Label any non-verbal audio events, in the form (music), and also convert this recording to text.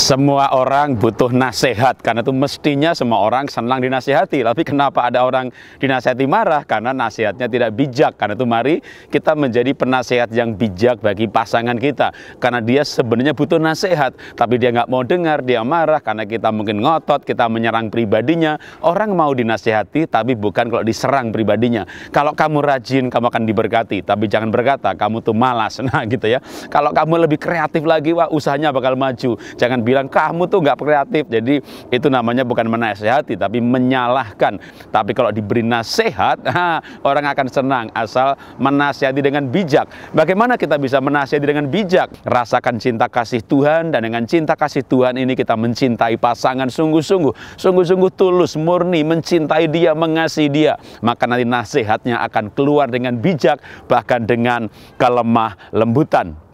Semua orang butuh nasihat karena itu mestinya semua orang senang dinasihati. Tapi kenapa ada orang dinasihati marah? Karena nasihatnya tidak bijak. Karena itu mari kita menjadi penasehat yang bijak bagi pasangan kita. Karena dia sebenarnya butuh nasihat, tapi dia nggak mau dengar, dia marah karena kita mungkin ngotot, kita menyerang pribadinya. Orang mau dinasihati tapi bukan kalau diserang pribadinya. Kalau kamu rajin, kamu akan diberkati. Tapi jangan berkata kamu tuh malas. (laughs) Nah, gitu ya. Kalau kamu lebih kreatif lagi, wah usahanya bakal maju. Jangan bilang kamu tuh nggak kreatif. Jadi itu namanya bukan menasehati tapi menyalahkan. Tapi kalau diberi nasihat, (laughs) orang akan senang asal menasihati dengan bijak. Bagaimana kita bisa menasihati dengan bijak? Rasakan cinta kasih Tuhan dan dengan cinta kasih Tuhan ini kita mencintai pasangan sungguh-sungguh, sungguh-sungguh tulus, murni mencintai dia, mengasihi dia. Maka nanti nasihatnya akan keluar dengan bijak bahkan dengan kelemah lembutan.